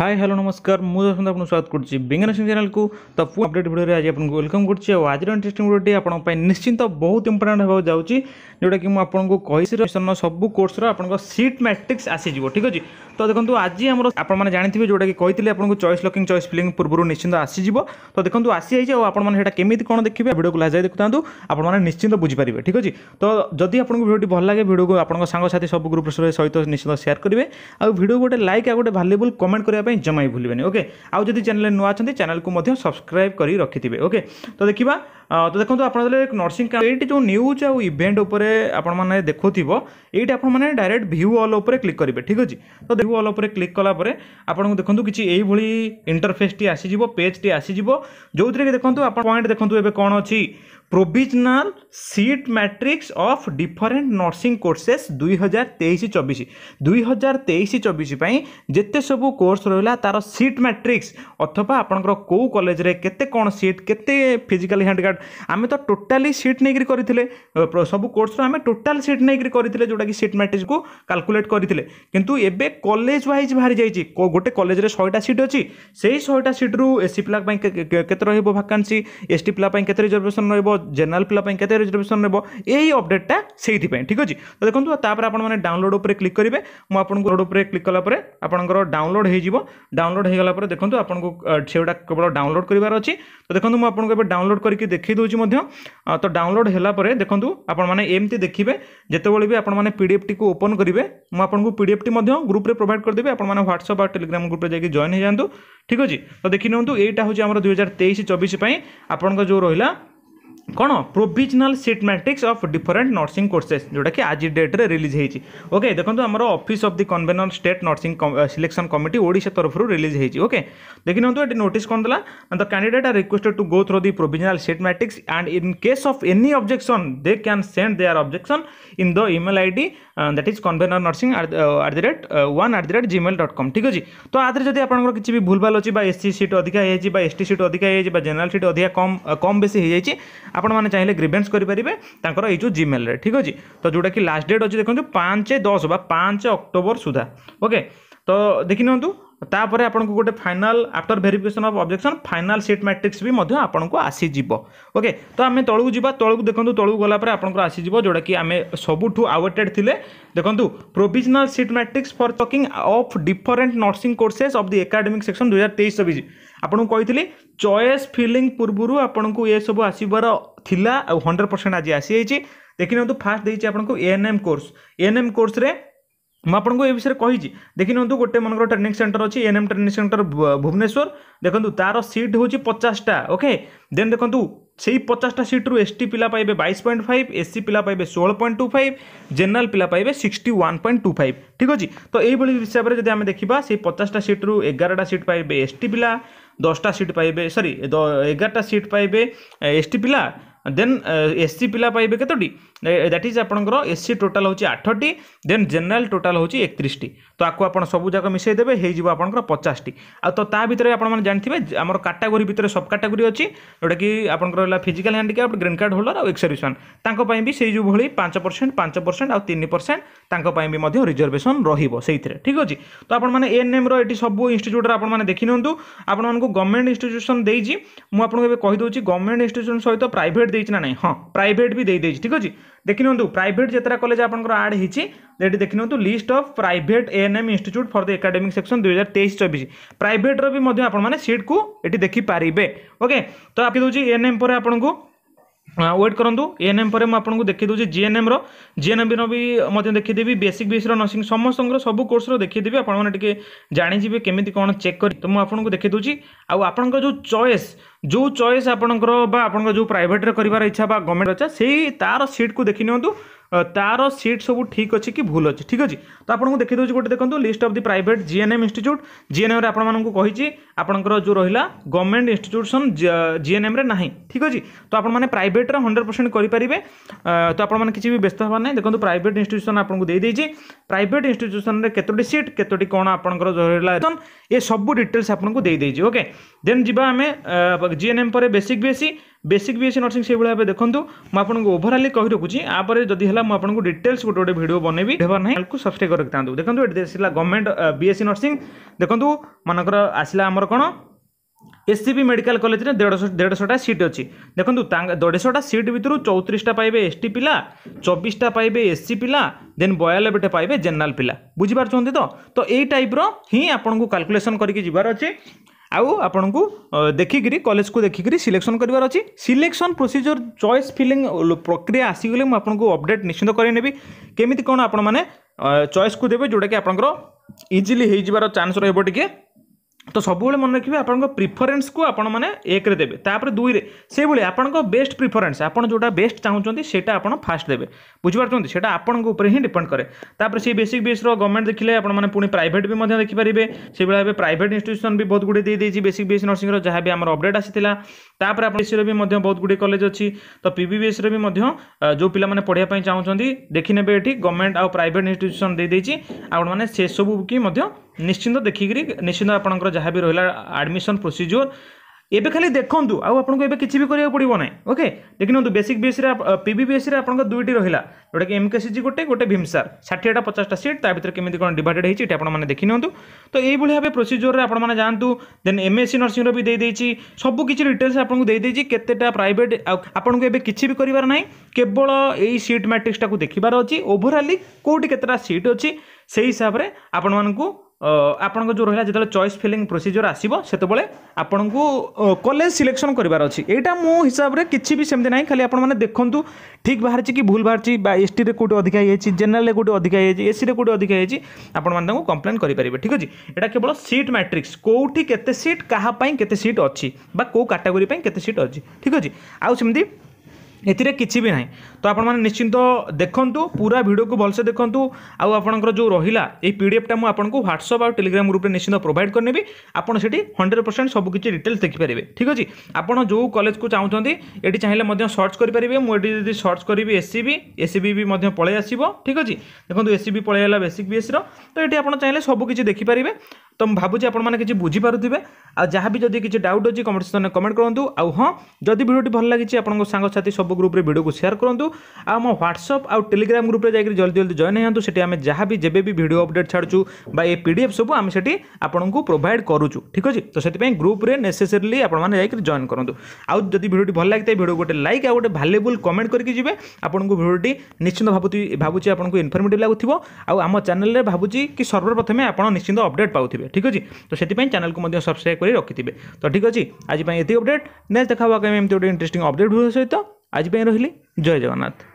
high hello ନମସ୍କାର ମୁଁ ଦର୍ଶନ ଆପଣଙ୍କୁ ସ୍ୱାଗତ କରୁଛି ବେଙ୍ଗା ନର୍ସିଂ ଚ୍ୟାନେଲକୁ ତ ଫୁଲ୍ ଅପଡ଼େଟ୍ ଭିଡ଼ିଓରେ ଆଜି ଆପଣଙ୍କୁ ୱେଲକମ୍ କରୁଛି ଆଉ ଆଜିର ଇଣ୍ଟରେଷ୍ଟିଂ ଭିଡ଼ିଓଟି ଆପଣଙ୍କ ପାଇଁ ନିଶ୍ଚିନ୍ତ ବହୁତ ଇମ୍ପୋର୍ଟାଣ୍ଟ ହେବାକୁ ଯାଉଛି ଯେଉଁଟାକି ମୁଁ ଆପଣଙ୍କୁ କହିଛି ସବୁ କୋର୍ସର ଆପଣଙ୍କ ସିଟ୍ ମ୍ୟାଟ୍ରିକ୍ସ ଆସିଯିବ ଠିକ୍ ଅଛି ତ ଦେଖନ୍ତୁ ଆଜି ଆମର ଆପଣମାନେ ଜାଣିଥିବେ ଯେଉଁଟାକି କହିଥିଲି ଆପଣଙ୍କୁ ଚଏସ୍ ଲକିଂ ଚଏସ୍ ଫିଲିଂ ପୂର୍ବରୁ ନିଶ୍ଚିନ୍ତ ଆସିଯିବ ତ ଦେଖନ୍ତୁ ଆସିଯାଇଛି ଆଉ ଆପଣମାନେ ସେଇଟା କେମିତି କ'ଣ ଦେଖିବେ ଭିଡ଼ିଓକୁ ଲାଜାଇ ଦେଖୁଥାନ୍ତୁ ଆପଣମାନେ ନିଶ୍ଚିନ୍ତ ବୁଝିପାରିବେ ଠିକ୍ ଅଛି ତ ଯଦି ଆପଣଙ୍କୁ ଭିଡ଼ିଓଟି ଭଲ ଲାଗେ ଭିଡ଼ିଓକୁ ଆପଣଙ୍କ ସାଙ୍ଗସାଥି ସବୁ ଗ୍ରୁପ୍ ସହିତ ନିଶ୍ଚିନ୍ତ ସେୟାର କରିବେ ଆଉ ଭିଡ଼ିଓ ଗୋଟେ ଲାଇକ୍ ଆଉ ଗୋଟେ ଭାଲ୍ୟୁବୁଲ୍ କମେଣ୍ଟ କରିବା ପାଇଁ ଜମା ବି ଭୁଲିବେନି ଓକେ ଆଉ ଯଦି ଚ୍ୟାନେଲ୍ ନୂଆ ଅଛନ୍ତି ଚ୍ୟାନେଲ୍କୁ ମଧ୍ୟ ସବସ୍କ୍ରାଇବ୍ କରି ରଖିଥିବେ ଓକେ ତ ଦେଖିବା ତ ଦେଖନ୍ତୁ ଆପଣ ନର୍ସିଂ କ୍ୟାମ୍ପ ଏଇଠି ଯେଉଁ ନ୍ୟୁଜ୍ ଆଉ ଇଭେଣ୍ଟ ଉପରେ ଆପଣମାନେ ଦେଖୁଥିବ ଏଇଠି ଆପଣମାନେ ଡାଇରେକ୍ଟ ଭ୍ୟୁ ଅଲ୍ ଉପରେ କ୍ଲିକ୍ କରିବେ ଠିକ୍ ଅଛି ତ ଭ୍ୟୁ ଅଲ୍ ଉପରେ କ୍ଲିକ୍ କଲା ପରେ ଆପଣଙ୍କୁ ଦେଖନ୍ତୁ କିଛି ଏଇଭଳି ଇଣ୍ଟରଫେସ୍ଟି ଆସିଯିବ ପେଜ୍ଟି ଆସିଯିବ ଯେଉଁଥିରେ କି ଦେଖନ୍ତୁ ଆପଣ ପଏଣ୍ଟ ଦେଖନ୍ତୁ ଏବେ କ'ଣ ଅଛି provisional seat matrix of different nursing courses ଦୁଇ ହଜାର ତେଇଶ ଚବିଶ ଦୁଇ ହଜାର ତେଇଶ ଚବିଶ ପାଇଁ ଯେତେ ସବୁ କୋର୍ସ ରହିଲା ତା'ର ସିଟ୍ ମ୍ୟାଟ୍ରିକ୍ସ ଅଥବା ଆପଣଙ୍କର କେଉଁ କଲେଜରେ କେତେ କ'ଣ ସିଟ୍ କେତେ ଫିଜିକାଲି ହ୍ୟାଣ୍ଡଗାର୍ଡ଼ আমি তো ଟୋଟାଲି ସିଟ୍ ନେଇକରି କରିଥିଲେ ସବୁ କୋର୍ସର ଆମେ ଟୋଟାଲ୍ ସିଟ୍ ନେଇକରି କରିଥିଲେ ଯେଉଁଟାକି ସିଟ୍ ମ୍ୟାଟ୍ରିକ୍ସକୁ କାଲକୁଲେଟ୍ କରିଥିଲେ କିନ୍ତୁ ଏବେ କଲେଜ ୱାଇଜ୍ ବାହାରି ଯାଇଛି ଗୋଟେ କଲେଜରେ ଶହେଟା ସିଟ୍ ଅଛି ସେଇ ଶହେଟା ସିଟ୍ରୁ ଏସ୍ସି ପିଲା ପାଇଁ କେତେ ରହିବ ଭାକାନ୍ସି ଏସ୍ଟି ପିଲା ପାଇଁ କେତେ ରିଜର୍ଭେସନ୍ ରହିବ ଜେନେରାଲ୍ ପିଲା ପାଇଁ କେତେ ରିଜର୍ଭେସନ୍ ରହିବ ଏଇ ଅପଡ଼େଟ୍ଟା ସେଇଥିପାଇଁ ଠିକ୍ ଅଛି ତ ଦେଖନ୍ତୁ ତାପରେ ଆପଣମାନେ ଡାଉନଲୋଡ଼ ଉପରେ କ୍ଲିକ୍ କରିବେ ମୁଁ ଆପଣଙ୍କୁ ରୋଡ଼ ଉପରେ କ୍ଲିକ୍ କଲା ପରେ ଆପଣଙ୍କର ଡାଉନଲୋଡ଼ ହେଇଯିବ ଡାଉନଲୋଡ଼ ହେଇଗଲା ପରେ ଦେଖନ୍ତୁ ଆପଣଙ୍କୁ ସେଗୁଡ଼ା କେବଳ ଡାଉନଲୋଡ଼ କରିବାର ଅଛି তো দেখুন মু আপনাকে এবার ডাউনলোড করি দেখাই দেছি তো ডাউনলোড হলাপরে দেখুন আপনার এমতি দেখবে যেতবে বি আপনার পিডিএফটি ওপন করবে মু আপনার পিডিএফটি গ্রুপে প্রোভাইড করে দেবে আপনার হোয়াটসঅপ আর টেলিগ্রাম গ্রুপে যাই জয়েন হয়ে যাতে ঠিক আছে তো দেখি নিউ এইটা হচ্ছে আমার দুই হাজার তেইশ চবিশ আপনার যে রা କ'ଣ provisional seat matrix of different nursing courses ଯେଉଁଟାକି ଆଜି ଡେଟ୍ରେ ରିଲିଜ୍ ହେଇଛି ଓକେ ଦେଖନ୍ତୁ ଆମର office of the convener state nursing selection committee Odisha ତରଫରୁ ରିଲିଜ୍ ହେଇଛି ଓକେ ଦେଖିନିଅନ୍ତୁ ଏଠି ନୋଟିସ୍ କ'ଣ ଦେଲା ଦ candidate R requested to go throw the provisional seat matrix and in case of any objection they can send their objection in the email I D that is convener nursing at the rate one at the rate Gmail dot com ଠିକ୍ ଅଛି ତ ଆଧରେ ଯଦି ଆପଣଙ୍କର କିଛି ବି ଭୁଲ୍ ଭାଲ୍ ଅଛି ବା S C seat ଅଧିକା ହେଇଯାଇଛି ବା ଏସ୍ ଟି ସିଟ୍ ଅଧିକା ହେଇଯାଇଛି ବା ଜେନେରାଲ୍ ସିଟ୍ ଅଧିକା କମ୍ କମ୍ ବେଶୀ ହେଇଯାଇଛି आपने चाहिए करेंगे ये जो जिमेल ठीक अच्छे तो जोटा कि लास्ट डेट अच्छी देखते पाँच दस बांच अक्टोबर सुधा ओके तो देखी नि तापर आपको गोटे final after verification of objection final seat matrix भी आपको आसीजी ओके तो आम तौक जा तौक देखो तौक गला आपको आसीजी जोटा कि आम सबूत आवेटेड थे देखो provisional seat matrix for checking of different nursing courses of the academic section दुई हजार तेईस चौबीस ଆପଣଙ୍କୁ କହିଥିଲି ଚଏସ୍ ଫିଲିଂ ପୂର୍ବରୁ ଆପଣଙ୍କୁ ଏସବୁ ଆସିବାର ଥିଲା ଆଉ ହଣ୍ଡ୍ରେଡ଼ ପରସେଣ୍ଟ ଆଜି ଆସିଯାଇଛି ଦେଖିନିଅନ୍ତୁ ଫାଷ୍ଟ ଦେଇଛି ଆପଣଙ୍କୁ ଏଏନ୍ଏମ୍ କୋର୍ସ ଏଏନ୍ଏମ୍ କୋର୍ସରେ ମୁଁ ଆପଣଙ୍କୁ ଏ ବିଷୟରେ କହିଛି ଦେଖିନିଅନ୍ତୁ ଗୋଟେ ମନେକର ଟ୍ରେନିଂ ସେଣ୍ଟର ଅଛି ଏଏନ୍ଏମ୍ ଟ୍ରେନିଂ ସେଣ୍ଟର ଭୁବନେଶ୍ୱର ଦେଖନ୍ତୁ ତା'ର ସିଟ୍ ହେଉଛି ପଚାଶଟା ଓକେ ଦେନ୍ ଦେଖନ୍ତୁ সেই পচাশটা সিট্রু এসটি পিলা পাইবে বাইশ পয়েন্ট ফাইভ এসসি পিলা পাইবে ষোল পয়েন্ট টু ফাইভ জেনারেল পিলা পাইবে sixty one point two five ঠিক আছে তো এইভাবে হিসাবে যদি আমি দেখা সেই পচাশটা সিট্রু এগারোটা সিট পাইবে এসটি পিলা दसटा सीट पाइबे सरी एगारटा सीट पाइबे एस टी पिला ଦେନ୍ ଏସ୍ସି ପିଲା ପାଇବେ କେତୋଟି ଦ୍ୟାଟ୍ ଇଜ୍ ଆପଣଙ୍କର ଏସ୍ସି ଟୋଟାଲ୍ ହେଉଛି ଆଠଟି ଦେନ୍ ଜେନେରାଲ୍ ଟୋଟାଲ୍ ହେଉଛି ଏକତିରିଶଟି ତ ଆକୁ ଆପଣ ସବୁଯାକ ମିଶାଇ ଦେବେ ହେଇଯିବ ଆପଣଙ୍କର ପଚାଶଟି ଆଉ ତ ତା ଭିତରେ ଆପଣମାନେ ଜାଣିଥିବେ ଆମର କାଟାଗୋରୀ ଭିତରେ ସବ୍ କାଟାଗୋରୀ ଅଛି ଯେଉଁଟାକି ଆପଣଙ୍କର ହେଲା physical handicapped green card holder ଆଉ ଏକ୍ସର୍ଭିସମ୍ୟାନ୍ ତାଙ୍କ ପାଇଁ ବି ସେଇ ଯେଉଁଭଳି ପାଞ୍ଚ ପରସେଣ୍ଟ ପାଞ୍ଚ ପରସେଣ୍ଟ ଆଉ ତିନି ପରସେଣ୍ଟ ତାଙ୍କ ପାଇଁ ବି ମଧ୍ୟ ରିଜର୍ଭେସନ୍ ରହିବ ସେଇଥିରେ ଠିକ୍ ଅଛି ତ ଆପଣମାନେ ଏଏନ୍ଏମ୍ର ଏଠି ସବୁ ଇନଷ୍ଟିଚ୍ୟୁଟ୍ରେ ଆପଣମାନେ ଦେଖିନିଅନ୍ତୁ ଆପଣମାନଙ୍କୁ ଗଭର୍ଣ୍ଣମେଣ୍ଟ ଇନଷ୍ଟିଚ୍ୟୁସନ୍ ଦେଇଛି ମୁଁ ଆପଣଙ୍କୁ ଏବେ କହିଦେଉଛି ଗଭର୍ଣ୍ଣମେଣ୍ଟ ଇନଷ୍ଟିଚ୍ୟୁସନ୍ ସହିତ ପ୍ରାଇଭେଟ୍ देती ना ना हाँ प्राइट भी देदेज ठीक अच्छे देखी नि प्राइट जितना कलेज आपर आड होती देखी नि list of private A N M institute for the academic section दुई हजार तेईस चौबीस प्राइट्र भी आपने सीट को ये देखिपारे ओके तो आपकी दूसरी एएनएम पर आपको ୱେଟ୍ କରନ୍ତୁ ଏଏନ୍ଏମ୍ ପରେ ମୁଁ ଆପଣଙ୍କୁ ଦେଖିଦେଉଛି ଜିଏନ୍ଏମ୍ର ଜିଏନ୍ଏମ୍ର ବି ମଧ୍ୟ ଦେଖିଦେବି ବେସିକ୍ ବେସ୍ର ନର୍ସିଂ ସମସ୍ତଙ୍କର ସବୁ କୋର୍ସର ଦେଖିଦେବି ଆପଣମାନେ ଟିକେ ଜାଣିଯିବେ କେମିତି କ'ଣ ଚେକ୍ କରି ତ ମୁଁ ଆପଣଙ୍କୁ ଦେଖିଦେଉଛି ଆଉ ଆପଣଙ୍କର ଯେଉଁ ଚଏସ୍ ଯେଉଁ ଚଏସ୍ ଆପଣଙ୍କର ବା ଆପଣଙ୍କର ଯେଉଁ ପ୍ରାଇଭେଟ୍ରେ କରିବାର ଇଚ୍ଛା ବା ଗଭର୍ଣ୍ଣମେଣ୍ଟ ଇଚ୍ଛା ସେଇ ତା'ର ସିଟ୍କୁ ଦେଖିନିଅନ୍ତୁ तार सीट सब ठीक अच्छे कि भूल अच्छे ठीक अच्छे तो आपको देखे दूसरी गोटे देखो list of the private GNM institute GNM आपको कही आपंकर जो रहा गवर्नमेंट इनट्यूशन जीएनएम ना ठीक अच्छे तो आपने प्राइट्रे हंड्रेड परसेंट करेंगे तो आपने किसी भी व्यस्त हाँ ना देखो प्राइट इनट्यूशन आपको दे दीजिए प्राइट इनट्यूशन में कतोटी सीट कतोटी कौन आप ये सब डिटेल्स आपको देदेज ओके देन जी आम जीएनएम पर बेसिक बेसी বেସିକ୍ ବି ଏସ୍ ନର୍ସିଂ ସେଇଭଳି ଭାବେ ଦେଖନ୍ତୁ ମୁଁ ଆପଣଙ୍କୁ ଓଭରଆଲି କହି ରଖୁଛି ଆପରେ ଯଦି ହେଲା ମୁଁ ଆପଣଙ୍କୁ ଡିଟେଲ୍ସ ଗୋଟେ ଗୋଟେ ଭିଡ଼ିଓ ବନେଇବି ହେବାର ନାହିଁ ଆକୁ ସବସ୍କ୍ରାଇବ୍ କରିଥାନ୍ତୁ ଦେଖନ୍ତୁ ଏଠି ଆସିଲା ଗଭର୍ଣ୍ଣମେଣ୍ଟ ବିଏସ୍ସି ନର୍ସିଂ ଦେଖନ୍ତୁ ମାନଙ୍କର ଆସିଲା ଆମର କ'ଣ এসসিবি মেডিকাল কলেজে দেড়শো দেড়শোটা সিট অছি দেখুন দেড়শোটা সিট ভিতর চৌত্রিশটা পাইবে এসটি পিলা চবিশটা পাইবে এসসি পিলা দেন বয়ানবেটা পাইবে জেনারেল পিলা বুঝিপারছেন তো তো এই টাইপ্র হি আপনার ক্যালকুলেসন করি যাবার অছে ଆଉ ଆପଣଙ୍କୁ ଦେଖିକିରି କଲେଜକୁ ଦେଖିକିରି ସିଲେକ୍ସନ୍ କରିବାର ଅଛି ସିଲେକ୍ସନ୍ ପ୍ରୋସିଜିଓର ଚଏସ୍ ଫିଲିଂ ପ୍ରକ୍ରିୟା ଆସିଗଲେ ମୁଁ ଆପଣଙ୍କୁ ଅପଡ଼େଟ୍ ନିଶ୍ଚିନ୍ତ କରାଇନେବି କେମିତି କ'ଣ ଆପଣମାନେ ଚଏସ୍କୁ ଦେବେ ଯେଉଁଟାକି ଆପଣଙ୍କର ଇଜିଲି ହେଇଯିବାର ଚାନ୍ସ ରହିବ ଟିକିଏ तो सब मन रखिए आप प्रिफरेन्स को आपने एक देते दुई में से भाई आप बेस्ट प्रिफरेन्स आपटा बेस्ट चाहूँ से फास्ट देते बुझीपारे आपर हिं डिपेड कैपर से बेसिक बेस गवर्नमेंट देखिए आप प्राइट भी देखिपारे से प्राइट इन्यूशन भी बहुत गुड़े देती बेसिक बेस नर्सी जहाँ भी आम अपडेट आता तापर आप भी बहुत गुड कलेज अच्छी तो पीबीएस भी जो पाने पढ़ाप चाहूँ देखने ये गवर्नमेंट आउ प्राइट इन्यूशन देसबू की निश्चिंत देखिक निश्चिंत आपंकर ଯାହା ବି ରହିଲା ଆଡ଼ମିସନ୍ ପ୍ରୋସିଜିଓର ଏବେ ଖାଲି ଦେଖନ୍ତୁ ଆଉ ଆପଣଙ୍କୁ ଏବେ କିଛି ବି କରିବାକୁ ପଡ଼ିବ ନାହିଁ ଓକେ ଦେଖିନିଅନ୍ତୁ ବେସିକ୍ ବିଏସ୍ସିରେ ପି ବି ବିଏସ୍ସିରେ ଆପଣଙ୍କ ଦୁଇଟି ରହିଲା ଯେଉଁଟାକି ଏମ୍ କେ ସି ଜି ଗୋଟେ ଗୋଟେ ଭୀମସାର ଷାଠିଏଟା ପଚାଶଟା ସିଟ୍ ତା ଭିତରେ କେମିତି କ'ଣ ଡିଭାଇଡେଡ଼ ହେଇଛି ଏଠି ଆପଣମାନେ ଦେଖିନିଅନ୍ତୁ ତ ଏଇଭଳି ଭାବେ ପ୍ରୋସିଜିଓରରେ ଆପଣମାନେ ଯାଆନ୍ତୁ ଦେନ୍ ଏମ୍ ଏସ୍ ସି ନର୍ସିଂର ବି ଦେଇଦେଇଛି ସବୁ କିଛି ଡିଟେଲ୍ସ ଆପଣଙ୍କୁ ଦେଇଦେଇଛି କେତେଟା ପ୍ରାଇଭେଟ୍ ଆଉ ଆପଣଙ୍କୁ ଏବେ କିଛି ବି କରିବାର ନାହିଁ କେବଳ ଏଇ ସିଟ୍ ମ୍ୟାଟ୍ରିକ୍ସଟାକୁ ଦେଖିବାର ଅଛି ଓଭରାଲି କେଉଁଠି କେତେଟା ସିଟ୍ ଅଛି ସେହି ହିସାବରେ ଆପଣମାନଙ୍କୁ आपण जो रहा जो चॉइस फिलिंग प्रोसीजर आसत आपंक कलेज सिलेक्शन करार अच्छी यहाँ मो हिसाब से किसी भी सेमती ना खाली आपने देखूँ ठीक बाहर कि भूल बाहर एस टी कौटे अधिका है जेनेल कौटे अधिका है एसी कौटे अधिका है आपने कम्प्लेन करेंगे ठीक अच्छे यहाँ केवल सीट मैट्रिक्स कौटी केट क्या केट अच्छी कौ काटागोरी केट अच्छी ठीक अच्छे आउ सेमती ଏଥିରେ କିଛି ବି ନାହିଁ ତ ଆପଣମାନେ ନିଶ୍ଚିନ୍ତ ଦେଖନ୍ତୁ ପୁରା ଭିଡ଼ିଓକୁ ଭଲସେ ଦେଖନ୍ତୁ ଆଉ ଆପଣଙ୍କର ଯେଉଁ ରହିଲା ଏଇ ପି ଡି ଏଫ୍ଟା ମୁଁ ଆପଣଙ୍କୁ ହ୍ୱାଟ୍ସଆପ୍ ଆଉ ଟେଲିଗ୍ରାମ ଗ୍ରୁପ୍ରେ ନିଶ୍ଚିନ୍ତ ପ୍ରୋଭାଇଡ଼ କରିନେବି ଆପଣ ସେଠି ହଣ୍ଡ୍ରେଡ଼ ପରସେଣ୍ଟ ସବୁକିଛି ଡିଟେଲ୍ସ ଦେଖିପାରିବେ ଠିକ୍ ଅଛି ଆପଣ ଯେଉଁ କଲେଜକୁ ଚାହୁଁଛନ୍ତି ଏଠି ଚାହିଁଲେ ମଧ୍ୟ ସର୍ଚ୍ଚ କରିପାରିବେ ମୁଁ ଏଠି ଯଦି ସର୍ଚ୍ଚ କରିବି S C B S C B ବି ମଧ୍ୟ ପଳେଇ ଆସିବ ଠିକ୍ ଅଛି ଦେଖନ୍ତୁ ଏସ୍ ସି ବି ପଳେଇ ଆସିଲା ବେସିକ୍ ବିଏସ୍ସିର ତ ଏଠି ଆପଣ ଚାହିଁଲେ ସବୁକିଛି ଦେଖିପାରିବେ ତ ମୁଁ ଭାବୁଛି ଆପଣମାନେ କିଛି ବୁଝିପାରୁଥିବେ ଆଉ ଯାହା ବି ଯଦି କିଛି ଡାଉଟ୍ ଅଛି କମେଣ୍ଟ ସ୍ଥାନରେ କମେଣ୍ଟ କରନ୍ତୁ ଆଉ ହଁ ଯଦି ଭିଡ଼ିଓଟି ଭଲ ଲାଗିଛି ଆପଣଙ୍କ ସାଙ୍ଗସାଥି ସବୁ ଗ୍ରୁପ୍ରେ ଭିଡ଼ିଓକୁ ସେୟାର କରନ୍ତୁ ଆଉ ଆମ ହ୍ୱାଟ୍ସଅପ୍ ଆଉ ଟେଲିଗ୍ରାମ୍ ଗ୍ରୁପ୍ରେ ଯାଇକି ଜଲ୍ଦି ଜଲ୍ଦି ଜଏନ୍ ହେଇଯାନ୍ତୁ ସେଠି ଆମେ ଯାହା ବି ଯେବେ ବି ଭିଡ଼ିଓ ଅପଡ଼େଟ୍ ଛାଡ଼ୁଛୁ ବା ଏ ପି ଡି ଏଫ୍ ସବୁ ଆମେ ସେଠି ଆପଣଙ୍କୁ ପ୍ରୋଭାଇଡ଼ କରୁଛୁ ଠିକ୍ ଅଛି ତ ସେଥିପାଇଁ ଗ୍ରୁପ୍ରେ ନେସେସରିଲି ଆପଣମାନେ ଯାଇକି ଜଏନ୍ କରନ୍ତୁ ଆଉ ଯଦି ଭିଡ଼ିଓଟି ଭଲ ଲାଗିଥାଏ ଭିଡ଼ିଓ ଗୋଟେ ଲାଇକ୍ ଆଉ ଗୋଟେ ଭାଲ୍ୟୁବୁଲ୍ କମେଣ୍ଟ କରିକି ଯିବେ ଆପଣଙ୍କୁ ଭିଡ଼ିଓଟି ନିଶ୍ଚିନ୍ତ ଭାବୁଛି ଭାବୁଛି ଆପଣଙ୍କୁ ଇନଫର୍ମେଟିଭ୍ ଲାଗୁଥିବ ଆଉ ଆମ ଚ୍ୟାନେଲ୍ରେ ଭାବୁଛି କି ସର୍ବପ୍ରଥମେ ଆପଣ ନିଶ୍ଚିନ୍ତ ଅପଡ଼େଟ୍ ପାଉଥିବେ ঠিক ଅଛି ତ ସେଥିପାଇଁ ଚ୍ୟାନେଲକୁ ମଧ୍ୟ ସବସ୍କ୍ରାଇବ୍ କରି ରଖିଥିବେ ତ ଠିକ୍ ଅଛି ଆଜି ପାଇଁ ଏତିକି ଅପଡ଼େଟ୍ ନେକ୍ସଟ ଦେଖା ହେବା ଆମେ ଏମିତି ଗୋଟେ ଇଣ୍ଟରେଷ୍ଟିଂ ଅପଡ଼େଟ୍ ଭିଡ଼ିଓ ସହିତ ଆଜି ପାଇଁ ରହିଲି ଜୟ ଜଗନ୍ନାଥ